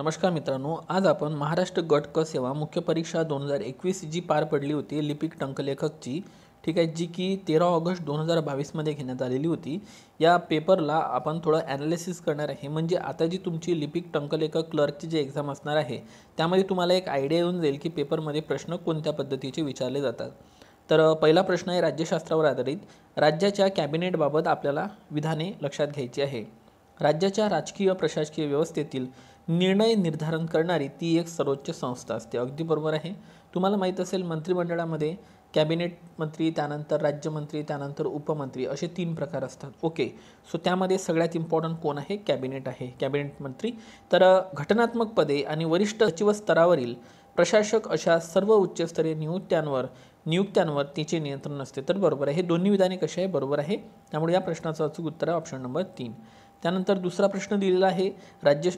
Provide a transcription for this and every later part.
नमस्कार मित्रांनो आज आपण महाराष्ट्र गट क सेवा मुख्य परीक्षा दोन हजार एकवीस जी पार पडली होती लिपिक टंकलेखकची ठीक आहे जी की तेरा ऑगस्ट दोन हजार बावीसमध्ये घेण्यात आलेली होती या पेपरला आपण थोडं ॲनालिसिस करणार आहे म्हणजे आता जी तुमची लिपिक टंकलेखक क्लर्कची जी एक्झाम असणार आहे त्यामध्ये तुम्हाला एक आयडिया येऊन जाईल की पेपरमध्ये प्रश्न कोणत्या पद्धतीचे विचारले जातात तर पहिला प्रश्न आहे राज्यशास्त्रावर आधारित राज्याच्या कॅबिनेटबाबत आपल्याला विधाने लक्षात घ्यायची आहे राज्याच्या राजकीय प्रशासकीय व्यवस्थेतील निर्णय निर्धारण करणारी ती एक सर्वोच्च संस्था असते अगदी बरोबर आहे तुम्हाला माहीत असेल मंत्रिमंडळामध्ये कॅबिनेट मंत्री त्यानंतर राज्यमंत्री त्यानंतर उपमंत्री असे तीन प्रकार असतात ओके सो त्यामध्ये सगळ्यात इम्पॉर्टंट कोण आहे कॅबिनेट आहे कॅबिनेट मंत्री तर घटनात्मक पदे आणि वरिष्ठ सचिव स्तरावरील प्रशासक अशा सर्व उच्चस्तरीय नियुक्त्यांवर नियुक्त्यांवर तिचे नियंत्रण असते तर बरोबर आहे हे दोन्ही विधाने कसे आहे बरोबर आहे त्यामुळे या प्रश्नाचं अचूक उत्तर आहे ऑप्शन नंबर तीन त्यानंतर दुसरा प्रश्न दिलेला आहे राज्य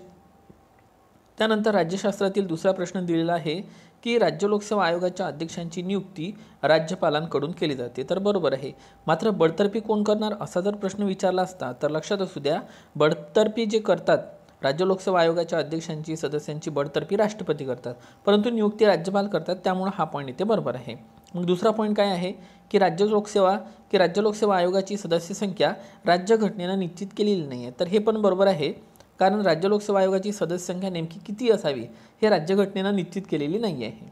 त्यानंतर राज्यशास्त्रातील दुसरा प्रश्न दिलेला आहे की राज्य लोकसेवा आयोगाच्या अध्यक्षांची नियुक्ती राज्यपालांकडून केली जाते तर बरोबर आहे मात्र बडतर्फी कोण करणार असा जर प्रश्न विचारला असता तर लक्षात असू द्या बडतर्फी जे करतात राज्य लोकसेवा आयोगाच्या अध्यक्षांची सदस्यांची बडतर्फी राष्ट्रपती करतात परंतु नियुक्ती राज्यपाल करतात त्यामुळं हा पॉईंट इथे बरोबर आहे मग दुसरा पॉईंट काय आहे की राज्य लोकसेवा की राज्य लोकसेवा आयोगाची सदस्य संख्या राज्यघटनेनं निश्चित केलेली नाही आहे तर हे पण बरोबर आहे कारण राज्य लोकसेवा आयोगाची सदस्य संख्या नेमकी किती असावी हे राज्यघटनेनं निश्चित केलेली नाही आहे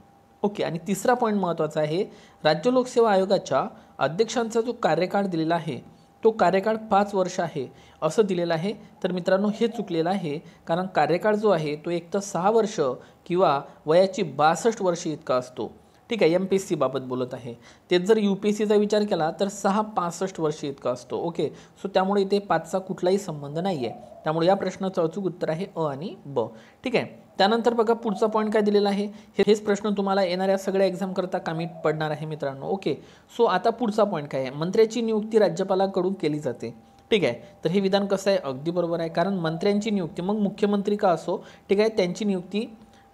ओके आणि तिसरा पॉईंट महत्त्वाचा आहे राज्य लोकसेवा आयोगाच्या अध्यक्षांचा जो कार्यकाळ दिलेला आहे तो कार्यकाळ पाच वर्ष आहे असं दिलेलं आहे तर मित्रांनो हे चुकलेलं आहे कारण कार्यकाळ जो आहे तो एक तर सहा वर्ष किंवा वयाची बासष्ट वर्ष इतका असतो ठीक आहे एम पी एस सीबाबत बोलत आहे तेच जर यू पी एस सीचा विचार केला तर सहा पासष्ट वर्ष इतका असतो ओके सो त्यामुळे इथे पाचचा कुठलाही संबंध नाही आहे त्यामुळे या प्रश्नाचं अचूक उत्तर आहे अ आणि ब ठीक आहे त्यानंतर बघा पुढचा पॉईंट काय दिलेला आहे हेच प्रश्न तुम्हाला येणाऱ्या सगळ्या एक्झाम करता कामी पडणार आहे मित्रांनो ओके सो आता पुढचा पॉईंट काय आहे मंत्र्याची नियुक्ती राज्यपालाकडून केली जाते ठीक आहे तर हे विधान कसं आहे अगदी बरोबर आहे कारण मंत्र्यांची नियुक्ती मग मुख्यमंत्री का असो ठीक आहे त्यांची नियुक्ती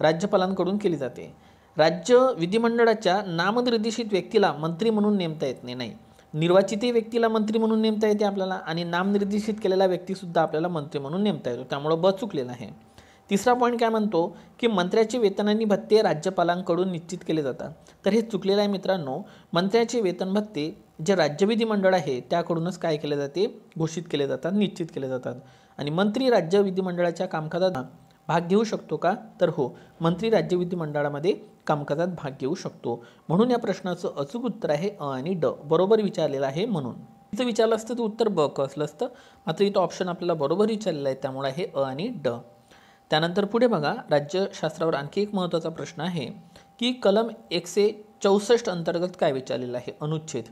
राज्यपालांकडून केली जाते राज्य विधिमंडळाच्या नामनिर्देशित व्यक्तीला मंत्री म्हणून नेमता येत नाही निर्वाचितही व्यक्तीला मंत्री म्हणून नेमता येते आपल्याला आणि नामनिर्देशित केलेला व्यक्तीसुद्धा आपल्याला मंत्री म्हणून नेमता येतो त्यामुळं ब चुकलेला आहे तिसरा पॉईंट काय म्हणतो की मंत्र्याचे वेतन आणि भत्ते राज्यपालांकडून निश्चित केले जातात तर हे चुकलेलं आहे मित्रांनो मंत्र्याचे वेतन भत्ते जे राज्य मंडळ आहे त्याकडूनच काय केले जाते घोषित केले जातात निश्चित केले जातात आणि मंत्री राज्य विधिमंडळाच्या कामकाजात भाग घेऊ शकतो का तर हो मंत्री राज्य विधिमंडळामध्ये कामकाजात भाग घेऊ शकतो म्हणून या प्रश्नाचं अचूक उत्तर आहे अ आणि ड बरोबर विचारलेलं आहे म्हणून तिचं विचारलं असतं तर उत्तर ब क असलं असतं मात्र इथं ऑप्शन आपल्याला बरोबर विचारलेलं आहे त्यामुळे आहे अ आणि ड त्यानंतर पुढे बघा राज्यशास्त्रावर आणखी एक महत्त्वाचा प्रश्न आहे की कलम एकशे चौसष्ट अंतर्गत काय विचारलेलं आहे अनुच्छेद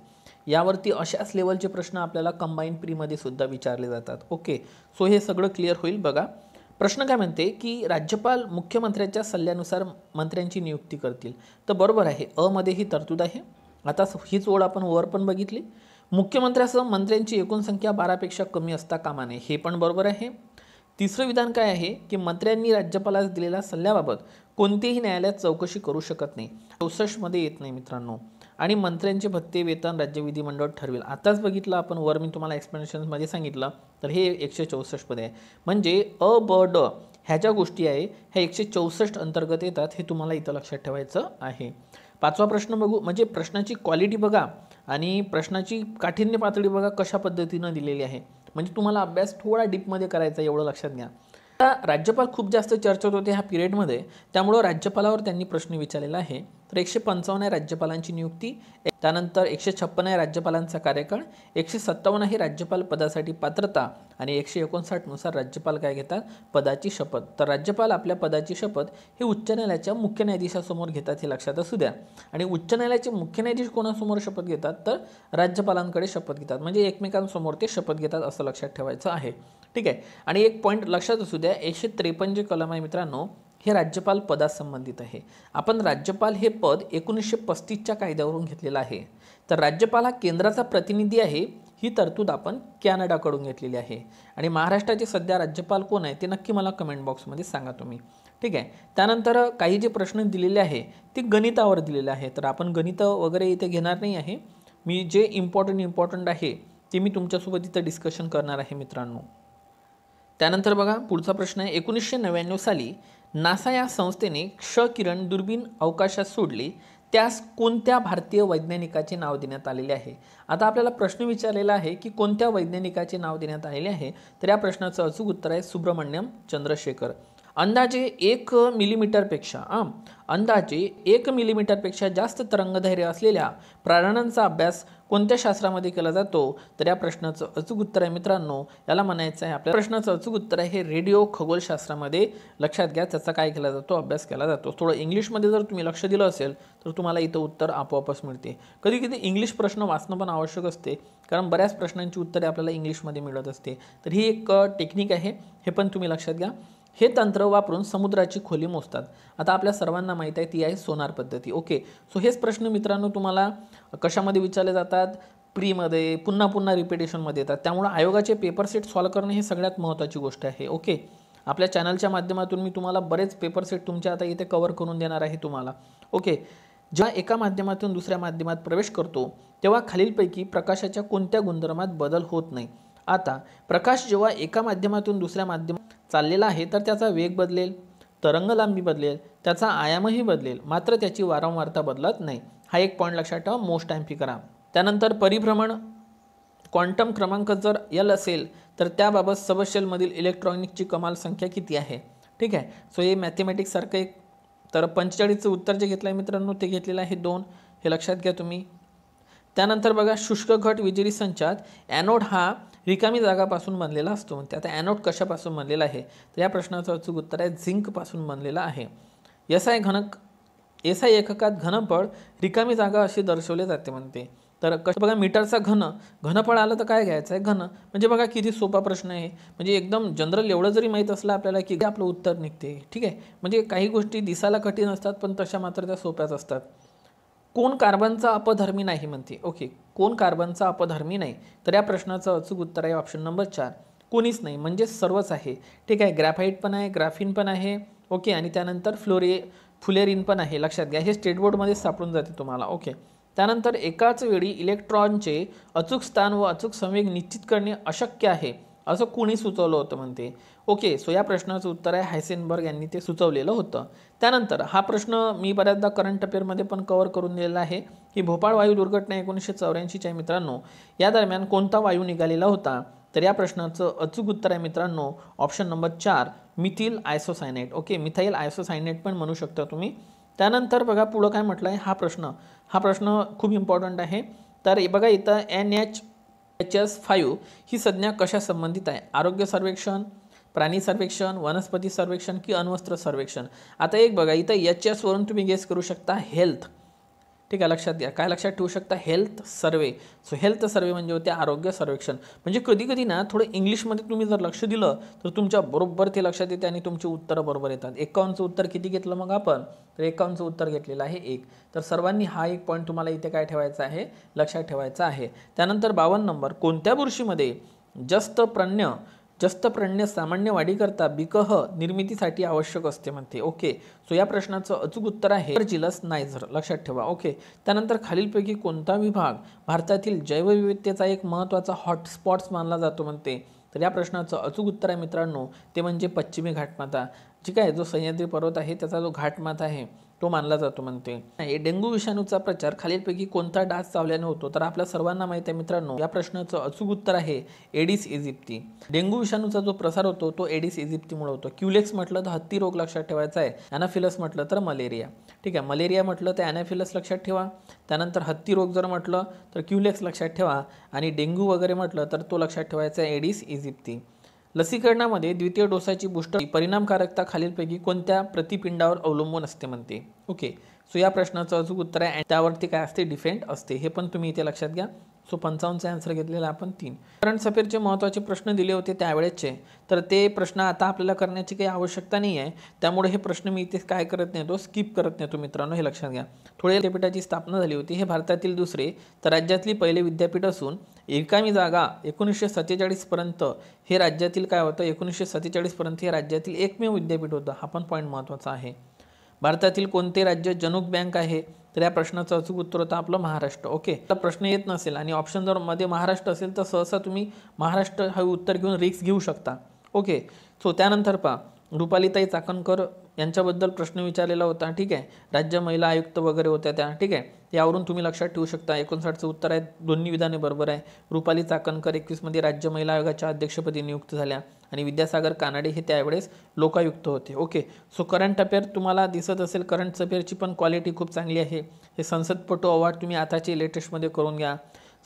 यावरती अशाच लेवलचे प्रश्न आपल्याला कंबाईन प्रीमध्ये सुद्धा विचारले जातात ओके सो हे सगळं क्लिअर होईल बघा प्रश्न काय म्हणते की राज्यपाल मुख्यमंत्र्यांच्या सल्ल्यानुसार मंत्र्यांची नियुक्ती करतील तर बरोबर आहे अमध्ये ही तरतूद आहे आता हीच ओढ आपण वर पण बघितली मुख्यमंत्र्यासह मंत्र्यांची एकूण संख्या बारापेक्षा कमी असता कामा नये हे पण बरोबर आहे तिसरं विधान काय आहे की मंत्र्यांनी राज्यपालास दिलेल्या सल्ल्याबाबत कोणतेही न्यायालयात चौकशी करू शकत नाही चौसष्टमध्ये येत नाही मित्रांनो आणि मंत्र्यांचे भत्ते वेतन राज्य विधिमंडळ ठरवेल आताच बघितलं आपण वर मी तुम्हाला एक्सप्लेनेशनमध्ये सांगितलं तर हे एकशे चौसष्ट पदे आहे म्हणजे अ ब ड ह्या ज्या गोष्टी आहे ह्या एकशे चौसष्ट अंतर्गत येतात हे तुम्हाला इथं लक्षात ठेवायचं आहे पाचवा प्रश्न बघू म्हणजे प्रश्नाची क्वालिटी बघा आणि प्रश्नाची काठिण्य पातळी बघा कशा पद्धतीनं दिलेली आहे म्हणजे तुम्हाला अभ्यास थोडा डीपमध्ये करायचा एवढं लक्षात घ्या आता राज्यपाल खूप जास्त चर्चेत होते ह्या पिरियडमध्ये त्यामुळं राज्यपालावर त्यांनी प्रश्न विचारलेला आहे तर एकशे पंचावन्न आहे राज्यपालांची नियुक्ती त्यानंतर एकशे छप्पन आहे राज्यपालांचा कार्यकाळ एकशे सत्तावन्न ही राज्यपाल पदासाठी पात्रता आणि एकशे एकोणसाठनुसार राज्यपाल काय घेतात पदाची शपथ तर राज्यपाल आपल्या पदाची शपथ हे उच्च न्यायालयाच्या मुख्य न्यायाधीशासमोर घेतात हे लक्षात असू द्या आणि उच्च न्यायालयाचे मुख्य न्यायाधीश कोणासमोर शपथ घेतात तर राज्यपालांकडे शपथ घेतात म्हणजे एकमेकांसमोर ते शपथ घेतात असं लक्षात ठेवायचं आहे ठीक आहे आणि एक पॉईंट लक्षात असू द्या एकशे त्रेपन्न जे कलम आहे मित्रांनो हे राज्यपाल पदासंबंधित आहे आपण राज्यपाल हे पद एकोणीसशे पस्तीसच्या कायद्यावरून घेतलेलं आहे तर राज्यपाल हा केंद्राचा प्रतिनिधी आहे ही तरतूद आपण कॅनडाकडून घेतलेली आहे आणि महाराष्ट्राचे सध्या राज्यपाल कोण आहे ते नक्की मला कमेंट बॉक्समध्ये सांगा तुम्ही ठीक आहे त्यानंतर काही जे प्रश्न दिलेले आहे ते गणितावर दिलेले आहे तर आपण गणित वगैरे इथे घेणार नाही आहे मी जे इम्पॉर्टंट इम्पॉर्टंट आहे ते मी तुमच्यासोबत इथं डिस्कशन करणार आहे मित्रांनो त्यानंतर बघा पुढचा प्रश्न आहे एकोणीसशे नव्याण्णव साली नासा या संस्थेने क्ष किरण दुर्बीन अवकाशात सोडली त्यास कोणत्या भारतीय वैज्ञानिकाचे नाव देण्यात आलेले आहे आता आपल्याला प्रश्न विचारलेला आहे की कोणत्या वैज्ञानिकाचे नाव देण्यात आलेले आहे तर या प्रश्नाचं अचूक उत्तर आहे सुब्रमण्यम चंद्रशेखर अंदाजे एक मिलीमीटरपेक्षा अंदाजे एक मिलीमीटरपेक्षा जास्त तरंगधैर्य असलेल्या प्रारणांचा अभ्यास कोणत्या शास्त्रामध्ये केला जातो तर या प्रश्नाचं अचूक उत्तर आहे मित्रांनो याला म्हणायचं आहे आपल्या प्रश्नाचं अचूक उत्तर आहे हे रेडिओ खगोलशास्त्रामध्ये लक्षात घ्या त्याचा काय केला जातो अभ्यास केला जातो थोडं इंग्लिशमध्ये जर तुम्ही लक्ष दिलं असेल तर तुम्हाला इथं उत्तर आपोआपच मिळते कधी कधी इंग्लिश प्रश्न वाचणं पण आवश्यक असते कारण बऱ्याच प्रश्नांची उत्तरे आपल्याला इंग्लिशमध्ये मिळत असते तर ही एक टेक्निक आहे हे पण तुम्ही लक्षात घ्या हे तंत्र वापरून समुद्राची खोली मोजतात आता आपल्या सर्वांना माहीत आहे ती आहे सोनार पद्धती ओके सो हेच प्रश्न मित्रांनो तुम्हाला कशामध्ये विचारले जातात प्रीमध्ये पुन्हा पुन्हा रिपिटेशनमध्ये येतात त्यामुळं आयोगाचे पेपर सेट सॉल्व करणे हे सगळ्यात महत्त्वाची गोष्ट आहे ओके आपल्या चॅनलच्या माध्यमातून मी तुम्हाला बरेच पेपर सेट तुमच्या आता इथे कवर करून देणार आहे तुम्हाला ओके जेव्हा एका माध्यमातून दुसऱ्या माध्यमात प्रवेश करतो तेव्हा खालीलपैकी प्रकाशाच्या कोणत्या गुणधर्मात बदल होत नाही आता प्रकाश जेव्हा एका माध्यमातून दुसऱ्या माध्यमात चाललेला आहे तर त्याचा वेग बदलेल तरंगलांबी बदलेल त्याचा आयामही बदलेल मात्र त्याची वारंवारता बदलत नाही हा एक पॉईंट लक्षात ठेवा मोस्ट फी करा त्यानंतर परिभ्रमण क्वांटम क्रमांक जर यल असेल तर त्याबाबत सबशेलमधील इलेक्ट्रॉनिकची कमाल संख्या किती आहे ठीक आहे सो हे मॅथेमॅटिक्ससारखं एक तर पंचेचाळीसचं उत्तर जे घेतलं आहे मित्रांनो ते घेतलेलं आहे दोन हे लक्षात घ्या तुम्ही त्यानंतर बघा शुष्क घट विजेरी संचात ॲनोड हा रिकामी जागापासून बनलेला असतो म्हणते आता ॲनोट कशापासून बनलेला आहे तर या प्रश्नाचं अचूक उत्तर आहे झिंकपासून बनलेला आहे एसआय घनक एसआय एककात घनफळ रिकामी जागा अशी दर्शवले जाते म्हणते तर कसं बघा मीटरचा घन घनफळ आलं तर काय घ्यायचं आहे घन म्हणजे बघा किती सोपा प्रश्न आहे म्हणजे एकदम जनरल एवढं जरी माहीत असलं आपल्याला की आपलं उत्तर निघते ठीक आहे म्हणजे काही गोष्टी दिसायला कठीण असतात पण तशा मात्र त्या सोप्याच असतात कोण कार्बनचा अपधर्मी नाही म्हणते ओके कोण कार्बनचा अपधर्मी नाही तर या प्रश्नाचं अचूक उत्तर आहे ऑप्शन नंबर चार कोणीच नाही म्हणजे सर्वच आहे ठीक आहे ग्रॅफाईट पण आहे ग्राफिन पण आहे ओके आणि त्यानंतर फ्लोरे फुलेरिन पण आहे लक्षात घ्या हे स्टेट सापडून जाते तुम्हाला ओके त्यानंतर एकाच वेळी इलेक्ट्रॉनचे अचूक स्थान व अचूक संवेग निश्चित करणे अशक्य आहे असं कोणी सुचवलं होतं म्हणते ओके सो या प्रश्नाचं उत्तर आहे हायसेनबर्ग यांनी ते सुचवलेलं होतं त्यानंतर हा प्रश्न मी बऱ्याचदा करंट अफेअरमध्ये पण कवर करून दिलेला आहे की भोपाळ वायू दुर्घटना एकोणीसशे चौऱ्याऐंशीच्या आहे मित्रांनो या दरम्यान कोणता वायू निघालेला होता तर या प्रश्नाचं अचूक उत्तर आहे मित्रांनो ऑप्शन नंबर चार methyl isocyanate okay methyl isocyanate पण म्हणू शकता तुम्ही त्यानंतर बघा पुढं काय म्हटलं आहे हा प्रश्न हा प्रश्न खूप इम्पॉर्टंट आहे तर बघा इथं N H H S five ही संज्ञा कशा संबंधित आहे आरोग्य सर्वेक्षण प्राणी सर्वेक्षण वनस्पती सर्वेक्षण की अण्वस्त्र सर्वेक्षण आता एक बघा इथं एच एसवरून तुम्ही गेस करू शकता हेल्थ ठीक आहे लक्षात घ्या काय लक्षात ठेवू शकता health survey so health survey म्हणजे होते आरोग्य सर्वेक्षण म्हणजे कधी कधी ना थोडं इंग्लिशमध्ये तुम्ही जर लक्ष दिलं तर तुमच्या बरोबर ते लक्षात येते आणि तुमची उत्तरं बरोबर येतात एकावन्नचं उत्तर किती घेतलं मग आपण तर एकावन्नचं उत्तर घेतलेलं आहे एक तर सर्वांनी हा एक पॉईंट तुम्हाला इथे काय ठेवायचा आहे लक्षात ठेवायचा आहे त्यानंतर बावन्न नंबर कोणत्या बुरशीमध्ये जस्त प्रण्य जास्त प्रण्य सामान्य वाढीकरता बिकह निर्मितीसाठी आवश्यक असते म्हणते ओके सो या प्रश्नाचं अचूक उत्तर आहे जिलस नायझर लक्षात ठेवा ओके त्यानंतर खालीलपैकी कोणता विभाग भारतातील जैवविविधतेचा एक महत्त्वाचा हॉटस्पॉट्स मानला जातो म्हणते तर या प्रश्नाचं अचूक उत्तर आहे मित्रांनो ते म्हणजे पश्चिमी घाटमाता जी काय जो सह्याद्री पर्वत आहे त्याचा जो घाटमाथा आहे तो मानला जातो म्हणते हे डेंग्यू विषाणूचा प्रचार खालीलपैकी कोणता डास चावल्याने होतो तर आपल्या सर्वांना माहिती आहे मित्रांनो या प्रश्नाचं अचूक उत्तर आहे एडिस इजिप्ती डेंग्यू विषाणूचा जो प्रसार होतो तो एडिस इजिप्तीमुळे होतो क्युलेक्स म्हटलं तर हत्ती रोग लक्षात ठेवायचा आहे अॅनाफिलस म्हटलं तर मलेरिया ठीक आहे मलेरिया म्हटलं तर अॅनाफिलस लक्षात ठेवा त्यानंतर हत्ती रोग जर म्हटलं तर क्युलेक्स लक्षात ठेवा आणि डेंग्यू वगैरे म्हटलं तर तो लक्षात ठेवायचा आहे एडिस इजिप्ती लसीकरणामध्ये द्वितीय डोसाची बुस्टर परिणामकारकता खालीलपैकी कोणत्या प्रतिपिंडावर अवलंबून असते म्हणते ओके सो या प्रश्नाचं अचूक उत्तर आहे त्यावरती काय असते डिफेंड असते हे पण तुम्ही इथे लक्षात घ्या सो पंचावन्नचा आन्सर घेतलेला आपण तीन करंट सफेअरचे महत्त्वाचे प्रश्न दिले होते त्यावेळेसचे तर ते प्रश्न आता आपल्याला करण्याची काही आवश्यकता नाही आहे त्यामुळे हे प्रश्न मी इथे काय करत नाही तो स्किप करत नाही तो मित्रांनो हे लक्षात घ्या थोड्या विद्यापीठाची स्थापना झाली होती हे भारतातील दुसरे तर राज्यातली पहिले विद्यापीठ असून एकामी जागा एकोणीसशे सत्तेचाळीसपर्यंत हे राज्यातील काय होतं एकोणीसशे सत्तेचाळीसपर्यंत हे राज्यातील एकमेव विद्यापीठ होतं हा पण पॉईंट महत्त्वाचा आहे भारतातील कोणते राज्य जनुक बँक आहे तर या प्रश्नाचं अचूक उत्तर होतं आपलं महाराष्ट्र ओके तर प्रश्न येत नसेल आणि ऑप्शन जर मध्ये महाराष्ट्र असेल तर सहसा तुम्ही महाराष्ट्र हे उत्तर घेऊन रिक्स घेऊ शकता ओके सो त्यानंतर पहा रुपालीताई चाकणकर यांच्याबद्दल प्रश्न विचारलेला होता ठीक आहे राज्य महिला आयुक्त वगैरे होत्या त्या ठीक आहे यावरून तुम्ही लक्षात ठेवू शकता एकोणसाठचं उत्तर आहे दोन्ही विधाने बरोबर आहे रुपाली चाकणकर एकवीसमध्ये राज्य महिला आयोगाच्या अध्यक्षपदी नियुक्त झाल्या आणि विद्यासागर कानाडे हे त्यावेळेस लोकायुक्त होते ओके सो करंट अफेअर तुम्हाला दिसत असेल करंट अफेअरची पण क्वालिटी खूप चांगली आहे हे संसदपटू अवॉर्ड तुम्ही आताचे लेटेस्टमध्ये करून घ्या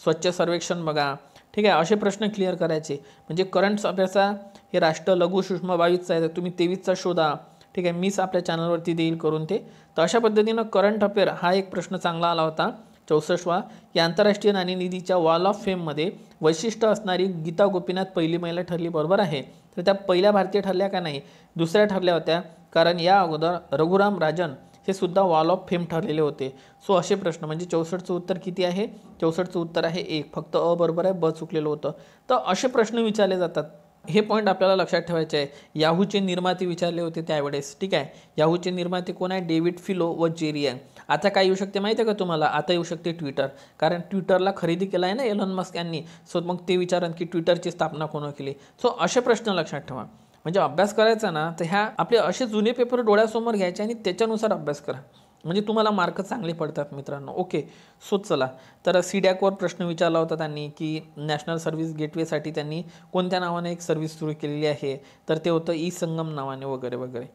स्वच्छ सर्वेक्षण बघा ठीक आहे असे प्रश्न क्लिअर करायचे म्हणजे करंट अफेअरचा हे राष्ट्र लघु सूक्ष्म बावीसचा आहे तर तुम्ही तेवीसचा शोधा ठीक आहे मीच आपल्या चॅनलवरती देईल करून ते तर अशा पद्धतीनं करंट अफेअर हा एक प्रश्न चांगला आला होता चौसष्टवा या आंतरराष्ट्रीय नाणेनिधीच्या वॉल ऑफ फेममध्ये वैशिष्ट्य असणारी गीता गोपीनाथ पहिली महिला ठरली बरोबर आहे तर त्या पहिल्या भारतीय ठरल्या का नाही दुसऱ्या ठरल्या होत्या कारण या अगोदर रघुराम राजन हे सुद्धा वॉल ऑफ फेम ठरलेले होते सो असे प्रश्न म्हणजे चौसष्टचं उत्तर किती आहे चौसष्टचं उत्तर आहे एक फक्त अ बरोबर आहे ब चुकलेलं होतं तर असे प्रश्न विचारले जातात हे पॉईंट आपल्याला लक्षात ठेवायचे आहे याहूचे निर्माते विचारले होते त्यावेळेस ठीक आहे याहूचे निर्माते कोण आहे डेव्हिड फिलो व जेरियन आता काय येऊ शकते माहिती आहे का तुम्हाला आता येऊ शकते ट्विटर कारण ट्विटरला खरेदी केला आहे ना एलन मस्क यांनी सो मग ते विचारन की ट्विटरची स्थापना कोण केली सो असे प्रश्न लक्षात ठेवा म्हणजे अभ्यास करायचा ना तर ह्या आपले असे जुने पेपर डोळ्यासमोर घ्यायचे आणि त्याच्यानुसार अभ्यास करा म्हणजे तुम्हाला मार्क चांगले पडतात मित्रांनो ओके सो चला तर सी प्रश्न विचारला होता त्यांनी की नॅशनल सर्व्हिस गेटवेसाठी त्यांनी कोणत्या नावाने एक सर्व्हिस सुरू केलेली आहे तर ते होतं ई संगम नावाने वगैरे वगैरे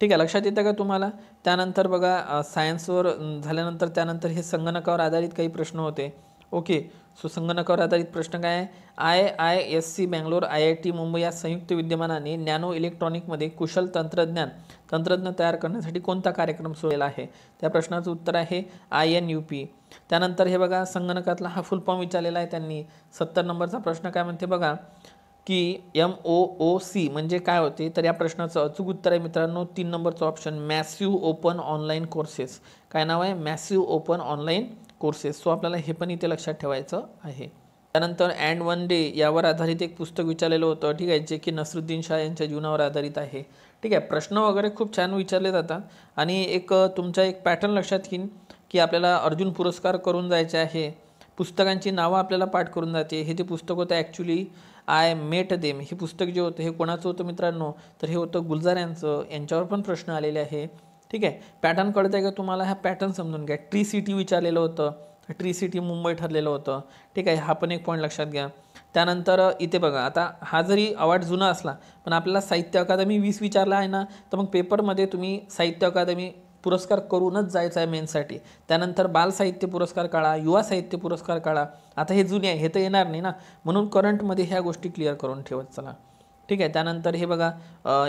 ठीक आहे लक्षात येतं का तुम्हाला त्यानंतर बघा सायन्सवर झाल्यानंतर त्यानंतर हे संगणकावर आधारित काही प्रश्न होते ओके सो संगणकावर आधारित प्रश्न काय आहे I I S C Bangalore I I T Mumbai या संयुक्त विद्यमानाने नॅनो इलेक्ट्रॉनिकमध्ये कुशल तंत्रज्ञान तंत्रज्ञ तयार करण्यासाठी कोणता कार्यक्रम सोयला आहे त्या प्रश्नाचं उत्तर आहे आय एन यू पी त्यानंतर हे बघा संगणकातला हा फुल फॉर्म विचारलेला आहे त्यांनी सत्तर नंबरचा प्रश्न काय म्हणते बघा की एम ओ ओ सी म्हणजे काय होते तर या प्रश्नाचं अचूक उत्तर आहे मित्रांनो तीन नंबरचं option massive open online courses काय नाव आहे massive open online courses so आपल्याला हे पण इथे लक्षात ठेवायचं आहे त्यानंतर अँड वन डे यावर आधारित एक पुस्तक विचारलेलं होतं ठीक आहे जे की नसरुद्दीन शाह यांच्या जीवनावर आधारित आहे ठीक आहे प्रश्न वगैरे खूप छान विचारले जातात आणि एक तुमचा एक पॅटर्न लक्षात घेईन की आपल्याला अर्जुन पुरस्कार करून जायचे आहे पुस्तकांची नावं आपल्याला पाठ करून जाते हे जे पुस्तक होतं ॲक्च्युली आय मेट देम हे पुस्तक जे होतं हे कोणाचं होतं मित्रांनो तर हे होतं गुलजार यांचं यांच्यावर पण प्रश्न आलेले आहे ठीक आहे पॅटर्न कळतं आहे का तुम्हाला हा पॅटर्न समजून घ्या ट्री सिटी विचारलेलं होतं ट्री सिटी मुंबई ठरलेलं होतं ठीक आहे हा पण एक पॉईंट लक्षात घ्या त्यानंतर इथे बघा आता हा जरी अवॉर्ड जुना असला पण आपल्याला साहित्य अकादमी वीस विचारला आहे ना तर मग पेपरमध्ये तुम्ही साहित्य अकादमी पुरस्कार करूनच जायचा आहे मेनसाठी त्यानंतर बालसाहित्य पुरस्कार काढा युवा साहित्य पुरस्कार काढा आता हे जुने आहे हे तर येणार नाही ना म्हणून करंटमध्ये ह्या गोष्टी क्लिअर करून ठेवत चला ठीक आहे त्यानंतर हे बघा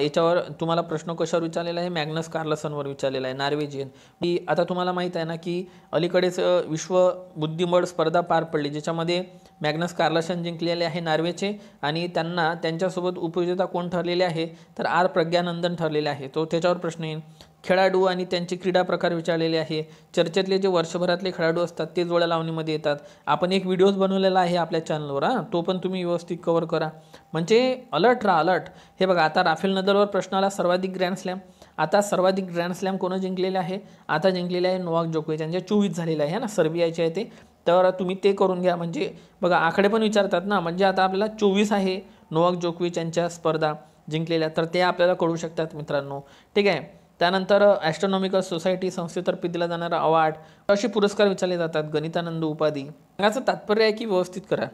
याच्यावर तुम्हाला प्रश्न कशावर विचारलेला आहे मॅग्नस कार्लसनवर विचारलेला आहे नॉर्वेजियन की आता तुम्हाला माहीत आहे ना की अलीकडेच विश्व बुद्धिबळ स्पर्धा पार पडली ज्याच्यामध्ये मॅग्नस कार्लसन जिंकलेले आहे नॉर्वेचे आणि त्यांना त्यांच्यासोबत उपयोगिता कोण ठरलेले आहे तर आर प्रज्ञानंदन ठरलेले आहे तो त्याच्यावर प्रश्न येईल खेळाडू आणि त्यांचे क्रीडा प्रकार विचारलेले आहे चर्चेतले जे वर्षभरातले खेळाडू असतात ते जोड्या लावणीमध्ये येतात आपण एक व्हिडिओज बनवलेला आहे आपल्या चॅनलवर हां तो पण तुम्ही व्यवस्थित कवर करा म्हणजे अलर्ट राहा अलर्ट हे बघा आता राफेल नदलवर प्रश्न आला सर्वाधिक ग्रँड स्लॅम आता सर्वाधिक ग्रँड स्लॅम कोणं जिंकलेलं आहे आता जिंकलेले आहे नोवाक जोकोविच यांच्या चोवीस झालेलं आहे ना सर्बियाचे आहे ते तर तुम्ही ते करून घ्या म्हणजे बघा आकडे पण विचारतात ना म्हणजे आता आपल्याला चोवीस आहे नोवाक जोकोविच यांच्या स्पर्धा जिंकलेल्या तर ते आपल्याला कळू शकतात मित्रांनो ठीक आहे त्यानंतर ॲस्ट्रॉनॉमिकल सोसायटी संस्थेतर्फे दिला जाणारा अवार्ड असे पुरस्कार विचारले जातात गणितानंद उपाधी याचं तात्पर्य आहे की व्यवस्थित करा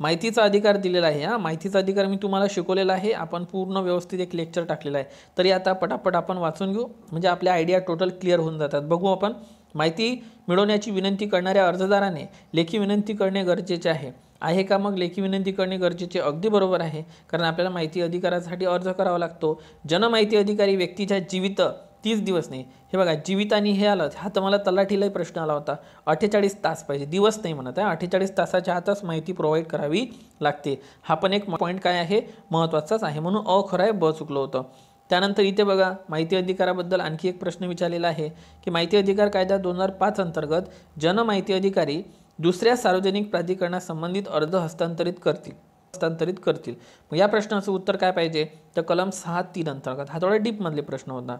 माहितीचा अधिकार दिलेला आहे हा माहितीचा अधिकार मी तुम्हाला शिकवलेला आहे आपण पूर्ण व्यवस्थित एक लेक्चर टाकलेला आहे तरी आता पटापट आपण वाचून घेऊ म्हणजे आपल्या आयडिया टोटल क्लिअर होऊन जातात बघू आपण माहिती मिळवण्याची विनंती करणाऱ्या अर्जदाराने लेखी विनंती करणे गरजेचे आहे आहे का मग लेखी विनंती करणे गरजेचे अगदी बरोबर आहे कारण आपल्याला माहिती अधिकारासाठी अर्ज करावा लागतो जनमाहिती अधिकारी व्यक्तीच्या जीवित तीस दिवस नाही हे बघा जीवितानी हे आलं हा मला तलाठीलाही प्रश्न आला होता अठ्ठेचाळीस तास पाहिजे दिवस नाही म्हणत आहे अठ्ठेचाळीस तासाच्या आतच माहिती प्रोव्हाइड करावी लागते हा पण एक पॉईंट काय आहे महत्त्वाचाच आहे म्हणून अ खरं आहे ब चुकलं होतं त्यानंतर इथे बघा माहिती अधिकाराबद्दल आणखी एक प्रश्न विचारलेला आहे की माहिती अधिकार कायदा दोन हजार पाच अंतर्गत जनमाहिती अधिकारी दुसऱ्या सार्वजनिक प्राधिकरणासंबंधित अर्ज हस्तांतरित करतील हस्तांतरित करतील मग या प्रश्नाचं उत्तर काय पाहिजे तर कलम सहा तीन अंतर्गत हा थोडा डीपमधले प्रश्न होता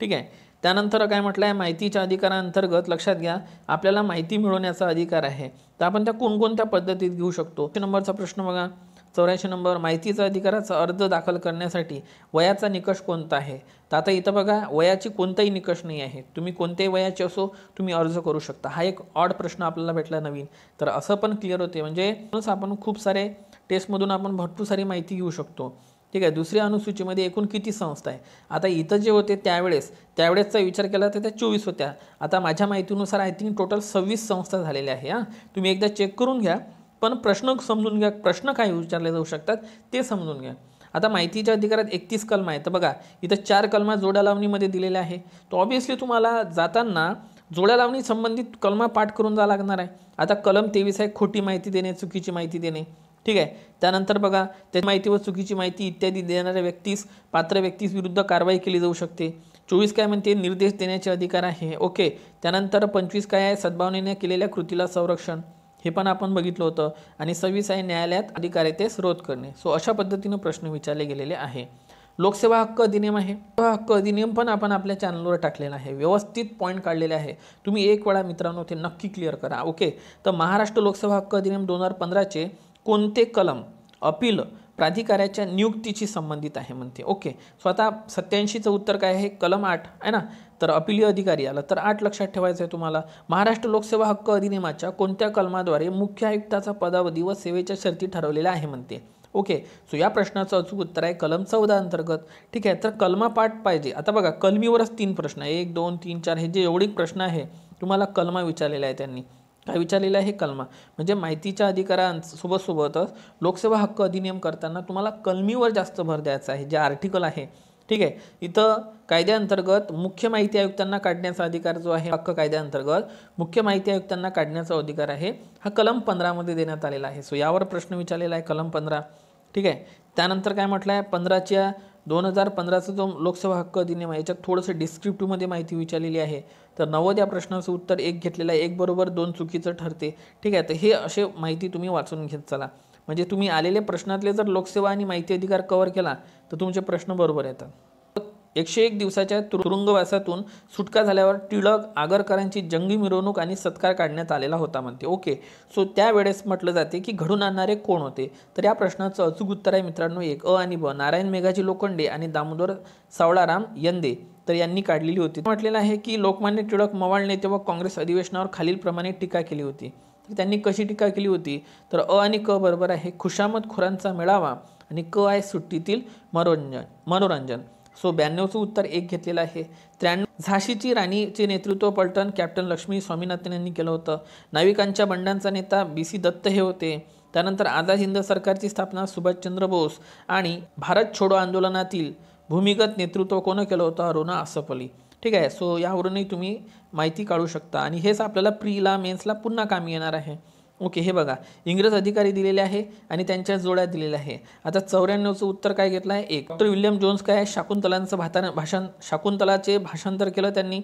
ठीक आहे त्यानंतर काय म्हटलं आहे माहितीच्या अधिकाराअंतर्गत लक्षात घ्या आपल्याला माहिती मिळवण्याचा अधिकार आहे तर आपण त्या कोणकोणत्या पद्धतीत घेऊ शकतो नंबरचा प्रश्न बघा चौऱ्याऐंशी नंबर माहितीचा अधिकाराचा अर्ज दाखल करण्यासाठी वयाचा निकष कोणता आहे तर आता इथं बघा वयाची कोणताही निकष नाही आहे तुम्ही कोणत्याही वयाचे असो तुम्ही अर्ज करू शकता हा एक ऑड प्रश्न आपल्याला भेटला नवीन तर असं पण क्लिअर होते म्हणजे आपण खूप सारे टेस्टमधून आपण भरपूर सारी माहिती घेऊ शकतो ठीक आहे दुसऱ्या अनुसूचीमध्ये एकूण किती संस्था आहे आता इथं जे होते त्यावेळेस त्यावेळेसचा विचार केला तर त्या चोवीस होत्या आता माझ्या माहितीनुसार आय थिंक टोटल सव्वीस संस्था झालेल्या आहे हां तुम्ही एकदा चेक करून घ्या पण प्रश्न समजून घ्या प्रश्न काय विचारले जाऊ शकतात ते समजून घ्या आता माहितीच्या अधिकारात एकतीस कलमा आहे तर बघा इथं चार कलमा जोड्या लावणीमध्ये दिलेल्या आहे तो ऑब्वियसली तुम्हाला जाताना जोड्या लावणी संबंधित कलमा पाठ करून जावं लागणार आहे आता कलम तेवीस आहे खोटी माहिती देणे चुकीची माहिती देणे ठीक आहे त्यानंतर बघा त्या माहिती व चुकीची माहिती इत्यादी देणाऱ्या व्यक्तीस पात्र व्यक्तीस विरुद्ध कारवाई केली जाऊ शकते चोवीस काय म्हणते निर्देश देण्याचे अधिकार आहे ओके त्यानंतर पंचवीस काय आहे सद्भावनेने केलेल्या कृतीला संरक्षण हे पण आपण बघितलं होतं आणि सव्वीस आहे न्यायालयात अधिकार ते स्रोत करणे सो अशा पद्धतीनं प्रश्न विचारले गेलेले आहे लोकसेवा हक्क अधिनियम आहे हक्क अधिनियम पण आपण आपल्या चॅनलवर टाकलेला आहे व्यवस्थित पॉईंट काढलेले आहे तुम्ही एक वेळा मित्रांनो ते नक्की क्लिअर करा ओके तर महाराष्ट्र लोकसेवा हक्क अधिनियम दोन हजार पंधराचे कोणते कलम अपील प्राधिकाऱ्याच्या नियुक्तीशी संबंधित आहे म्हणते ओके स्वतः सत्याऐंशीचं उत्तर काय आहे कलम आठ आहे ना तर अपिलीय अधिकारी आला तर आठ लक्षात ठेवायचं आहे तुम्हाला महाराष्ट्र लोकसेवा हक्क अधिनियमाच्या कोणत्या कलमाद्वारे मुख्य आयुक्ताचा पदावधी व सेवेच्या शर्ती ठरवलेल्या आहे म्हणते ओके सो या प्रश्नाचं अचूक उत्तर आहे कलम चौदा अंतर्गत ठीक आहे तर पाठ पाहिजे आता बघा कलमीवरच तीन प्रश्न एक दोन तीन चार हे जे एवढे प्रश्न आहे तुम्हाला कलमा विचारलेला आहे त्यांनी काय विचारलेलं आहे कलमा म्हणजे माहितीच्या अधिकारांसोबतसोबतच लोकसेवा हक्क अधिनियम करताना तुम्हाला कलमीवर जास्त भर द्यायचा आहे जे आर्टिकल आहे ठीक आहे इथं कायद्याअंतर्गत मुख्य माहिती आयुक्तांना काढण्याचा अधिकार जो आहे हक्क कायद्याअंतर्गत मुख्य माहिती आयुक्तांना काढण्याचा अधिकार आहे हा कलम पंधरामध्ये देण्यात आलेला आहे सो यावर प्रश्न विचारलेला आहे कलम पंधरा ठीक आहे त्यानंतर काय म्हटलं आहे पंधराच्या दोन हजार पंधराचा जो लोकसभा हक्क अधिनियम आहे याच्यात थोडंसं डिस्क्रिप्टिव्हमध्ये माहिती विचारलेली आहे तर नव्वद या प्रश्नाचं उत्तर एक घेतलेलं आहे एक बरोबर दोन चुकीचं ठरते ठीक आहे तर हे असे माहिती तुम्ही वाचून घेत चला म्हणजे तुम्ही आलेले प्रश्नातले जर लोकसेवा आणि माहिती अधिकार कव्हर केला तर तुमचे प्रश्न बरोबर येतात एकशे एक दिवसाच्या तुरुंगवासातून सुटका झाल्यावर टिळक आगरकरांची जंगी मिरवणूक आणि सत्कार काढण्यात आलेला होता म्हणते ओके सो त्यावेळेस म्हटलं जाते की घडून आणणारे कोण होते तर या प्रश्नाचं अचूक उत्तर आहे मित्रांनो एक अ आणि ब नारायण मेघाजी लोखंडे आणि दामोदर सावळाराम यंदे तर यांनी काढलेली होती म्हटलेलं आहे की लोकमान्य टिळक मवाळ नेते व काँग्रेस अधिवेशनावर खालीलप्रमाणे टीका केली होती तर त्यांनी कशी टीका केली होती तर अ आणि क बरोबर आहे खुशामत खुरांचा मेळावा आणि क आहे सुट्टीतील मनोरंजन मनोरंजन सो ब्याण्णवचं उत्तर एक घेतलेलं आहे त्र्याण्णव झाशीची राणीचे नेतृत्व पलटन कॅप्टन लक्ष्मी स्वामीनाथन यांनी केलं होतं नाविकांच्या बंडांचा नेता बी सी दत्त हे होते त्यानंतर आझाद हिंद सरकारची स्थापना सुभाषचंद्र बोस आणि भारत छोडो आंदोलनातील भूमिगत नेतृत्व कोणं केलं होतं अरुणा असफली ठीक आहे सो यावरूनही तुम्ही माहिती काढू शकता आणि हेच आपल्याला प्रीला मेन्सला पुन्हा कामी येणार आहे ओके हे बघा इंग्रज अधिकारी दिलेले आहे आणि त्यांच्या जोड्या दिलेल्या आहे आता चौऱ्याण्णवचं उत्तर काय घेतलं आहे एक तर विल्यम जोन्स काय आहे शाकुंतलांचं भाता भाषां शाकुंतलाचे भाषांतर केलं त्यांनी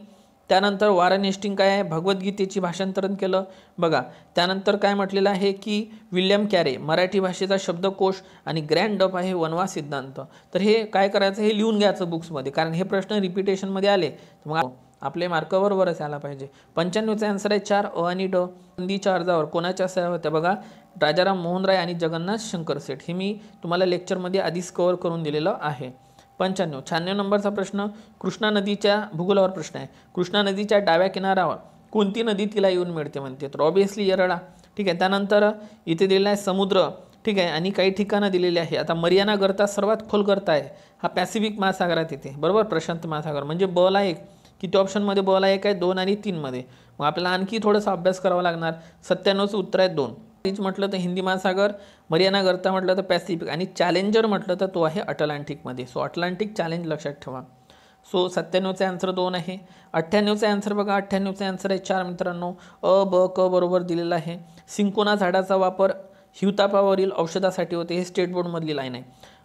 त्यानंतर वारा नेस्टिंग काय आहे भगवद्गीतेची भाषांतरण केलं बघा त्यानंतर काय म्हटलेलं आहे की विल्यम कॅरे मराठी भाषेचा शब्दकोश आणि ग्रँड डप आहे वनवा सिद्धांत तर हे काय करायचं हे लिहून घ्यायचं बुक्समध्ये कारण हे प्रश्न रिपिटेशनमध्ये आले तर मग आपले मार्क बरोबरच आला पाहिजे पंच्याण्णवचा आन्सर आहे चार अ आणि ड संधीच्या अर्जावर कोणाच्या सह्या होत्या बघा राजाराम मोहनराय आणि जगन्नाथ शंकर सेठ हे मी तुम्हाला लेक्चरमध्ये आधीच कव्हर करून दिलेलं आहे पंच्याण्णव शहाण्णव नंबरचा प्रश्न कृष्णा नदीच्या भूगोलावर प्रश्न आहे कृष्णा नदीच्या डाव्या किनाऱ्यावर कोणती नदी तिला येऊन मिळते म्हणते तर ऑबियसली येरळा ठीक आहे त्यानंतर इथे दिलेला आहे समुद्र ठीक आहे आणि काही ठिकाणं दिलेली आहे आता मरियाना गर्ता सर्वात खोल गर्ता आहे हा पॅसिफिक महासागरात येते बरोबर प्रशांत महासागर म्हणजे बला एक किती ऑप्शनमध्ये एक आहे दोन आणि तीनमध्ये मग आपल्याला आणखी थोडासा अभ्यास करावा लागणार सत्त्याण्णवचं उत्तर आहे दोन तीच म्हटलं तर हिंदी महासागर गर्ता म्हटलं तर पॅसिफिक आणि चॅलेंजर म्हटलं तर तो आहे अटलांटिकमध्ये सो अटलांटिक चॅलेंज लक्षात ठेवा सो सत्त्याण्णवचे आन्सर दोन आहे अठ्ठ्याण्णवचे आन्सर बघा अठ्ठ्याण्णवचे आन्सर आहे चार मित्रांनो अ ब क बरोबर दिलेला आहे सिंकोना झाडाचा वापर हिवतापावरील औषधासाठी होते हे स्टेट बोर्डमधली लाईन आहे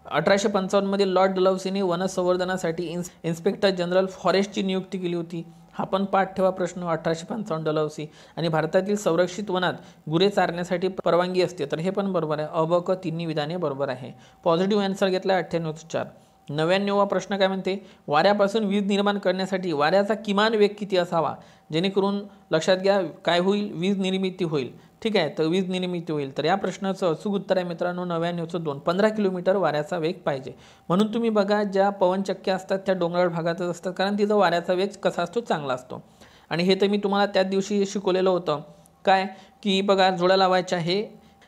अठराशे पंचावन्नमध्ये लॉर्ड डलौसीने वनसंवर्धनासाठी इन्स इन्स्पेक्टर जनरल फॉरेस्टची नियुक्ती केली होती हा पण पाठ ठेवा प्रश्न अठराशे पंचावन्न डलौसी आणि भारतातील संरक्षित वनात गुरे चारण्यासाठी परवानगी असते तर हे पण बरोबर आहे अ क तिन्ही विधाने बरोबर आहे पॉझिटिव्ह आन्सर घेतला अठ्ठ्याण्णव चार नव्याण्णववा प्रश्न काय म्हणते वाऱ्यापासून वीज निर्माण करण्यासाठी वाऱ्याचा किमान वेग किती असावा जेणेकरून लक्षात घ्या काय होईल वीज निर्मिती होईल ठीक आहे तर वीज निर्मिती होईल तर या प्रश्नाचं अचूक उत्तर आहे मित्रांनो नव्याण्णवचं दोन पंधरा किलोमीटर वाऱ्याचा वेग पाहिजे म्हणून तुम्ही बघा ज्या पवनचक्क्या असतात त्या डोंगराळ भागातच असतात कारण तिचा वाऱ्याचा वेग कसा असतो चांगला असतो आणि हे तर मी तुम्हाला त्याच दिवशी शिकवलेलं होतं काय की बघा जोड्या लावायच्या आहे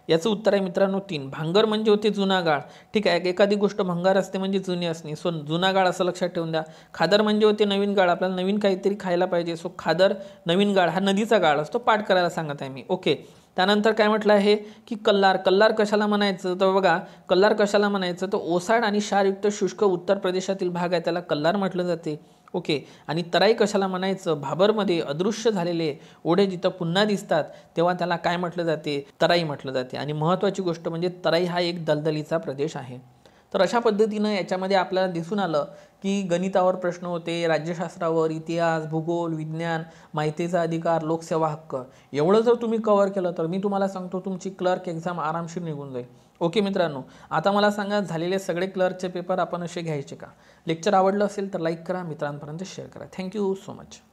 याचं उत्तर आहे मित्रांनो तीन भांगर म्हणजे होते गाळ ठीक आहे एखादी गोष्ट भंगार असते म्हणजे जुनी असणे सो जुना गाळ असं लक्षात ठेवून द्या खादर म्हणजे होते नवीन गाळ आपल्याला नवीन काहीतरी खायला पाहिजे सो खादर नवीन गाळ हा नदीचा गाळ असतो पाठ करायला सांगत आहे मी ओके त्यानंतर काय म्हटलं आहे की कल्लार कल्लार कशाला म्हणायचं तर बघा कल्लार कशाला म्हणायचं तर ओसाड आणि क्षारयुक्त शुष्क उत्तर प्रदेशातील भाग आहे त्याला कल्लार म्हटलं जाते ओके आणि तराई कशाला म्हणायचं भाबरमध्ये अदृश्य झालेले ओढे जिथं पुन्हा दिसतात तेव्हा त्याला काय म्हटलं जाते तराई म्हटलं जाते आणि महत्त्वाची गोष्ट म्हणजे तराई हा एक दलदलीचा प्रदेश आहे तर अशा पद्धतीनं याच्यामध्ये आपल्याला दिसून आलं की गणितावर प्रश्न होते राज्यशास्त्रावर इतिहास भूगोल विज्ञान माहितीचा अधिकार लोकसेवा हक्क एवढं जर तुम्ही कवर केलं तर मी तुम्हाला सांगतो तुमची क्लर्क एक्झाम आरामशीर निघून जाईल ओके मित्रांनो आता मला सांगा झालेले सगळे क्लर्कचे पेपर आपण असे घ्यायचे का लेक्चर आवडलं असेल तर लाईक करा मित्रांपर्यंत शेअर करा थँक्यू सो मच